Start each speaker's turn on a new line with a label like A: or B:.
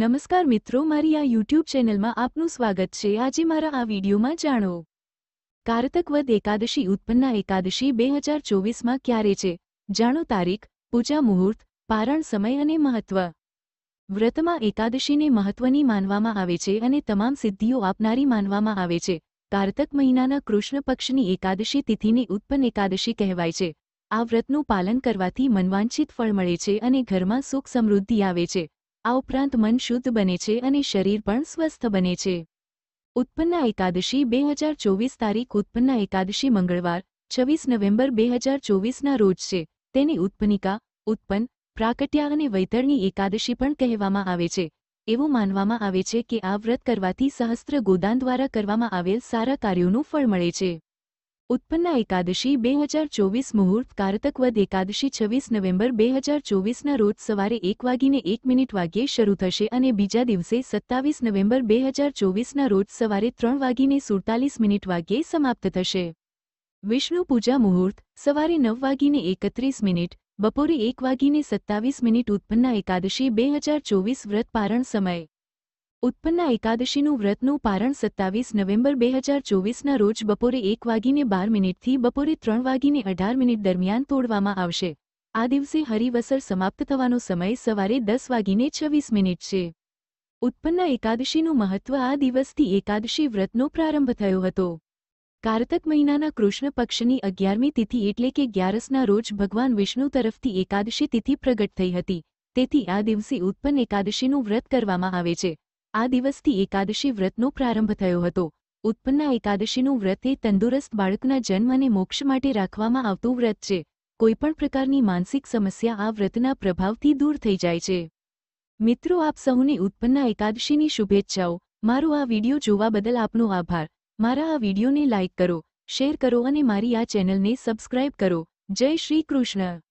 A: નમસ્કાર મિત્રો મારી આ યુટ્યુબ ચેનલમાં આપનું સ્વાગત છે આજે મારા આ વિડીયોમાં જાણો કારતક કારતકવદ એકાદશી ઉત્પન્ના એકાદશી બે હજાર ચોવીસમાં ક્યારે છે જાણો તારીખ પૂજા મુહૂર્ત પારણ સમય અને મહત્વ વ્રતમાં એકાદશીને મહત્વની માનવામાં આવે છે અને તમામ સિદ્ધિઓ આપનારી માનવામાં આવે છે કારતક મહિનાના કૃષ્ણ પક્ષની એકાદશી તિથિને ઉત્પન્ન એકાદશી કહેવાય છે આ વ્રતનું પાલન કરવાથી મનવાંછિત ફળ મળે છે અને ઘરમાં સુખ સમૃદ્ધિ આવે છે આ ઉપરાંત મન શુદ્ધ બને છે અને શરીર પણ સ્વસ્થ બને છે ઉત્પન્ના એકાદશી બે હજાર ચોવીસ તારીખ ઉત્પન્ન એકાદશી મંગળવાર છવ્વીસ નવેમ્બર બે હજાર ચોવીસના રોજ છે તેને ઉત્પન્નિકા ઉત્પન્ન પ્રાકટ્યા અને વૈતરણી એકાદશી પણ કહેવામાં આવે છે એવું માનવામાં આવે છે કે આ વ્રત કરવાથી સહસ્ત્ર ગોદાન દ્વારા કરવામાં આવેલ સારા કાર્યોનું ફળ મળે છે ઉત્પન્ના એકાદશી બે હજાર ચોવીસ મુહૂર્ત કારતકવદ એકાદશી છવ્વીસ નવેમ્બર બે હજાર ચોવીસના રોજ સવારે એક વાગીને એક મિનિટ વાગ્યે શરૂ થશે અને બીજા દિવસે સત્તાવીસ નવેમ્બર બે હજાર ચોવીસના રોજ સવારે ત્રણ વાગીને સુડતાલીસ મિનિટ વાગ્યે સમાપ્ત થશે વિષ્ણુ પૂજા મુહૂર્ત સવારે નવ વાગીને એકત્રીસ મિનિટ બપોરે એક વાગીને સત્તાવીસ મિનિટ ઉત્પન્ના એકાદશી બે હજાર ચોવીસ વ્રત પારણ સમય ઉત્પન્ના એકાદશીનું વ્રતનું પારણ સત્તાવીસ નવેમ્બર બે હજાર ચોવીસના રોજ બપોરે એક વાગીને બાર મિનિટથી બપોરે ત્રણ વાગીને અઢાર મિનિટ દરમિયાન તોડવામાં આવશે આ દિવસે હરિવસર સમાપ્ત થવાનો સમય સવારે દસ વાગીને છવ્વીસ મિનિટ છે ઉત્પન્ના એકાદશીનું મહત્વ આ દિવસથી એકાદશી વ્રતનો પ્રારંભ થયો હતો કારતક મહિનાના કૃષ્ણ પક્ષની અગિયારમી તિથિ એટલે કે ગ્યારસના રોજ ભગવાન વિષ્ણુ તરફથી એકાદશી તિથિ પ્રગટ થઈ હતી તેથી આ દિવસે ઉત્પન્ન એકાદશીનું વ્રત કરવામાં આવે છે આ દિવસથી એકાદશી વ્રતનો પ્રારંભ થયો હતો ઉત્પન્ના એકાદશીનું વ્રત એ તંદુરસ્ત બાળકના જન્મ અને મોક્ષ માટે રાખવામાં આવતું વ્રત છે કોઈપણ પ્રકારની માનસિક સમસ્યા આ વ્રતના પ્રભાવથી દૂર થઈ જાય છે મિત્રો આપ સૌને ઉત્પન્ના એકાદશીની શુભેચ્છાઓ મારો આ વિડીયો જોવા બદલ આપનો આભાર મારા આ વિડીયોને લાઇક કરો શેર કરો અને મારી આ ચેનલને સબસ્ક્રાઇબ કરો જય શ્રી કૃષ્ણ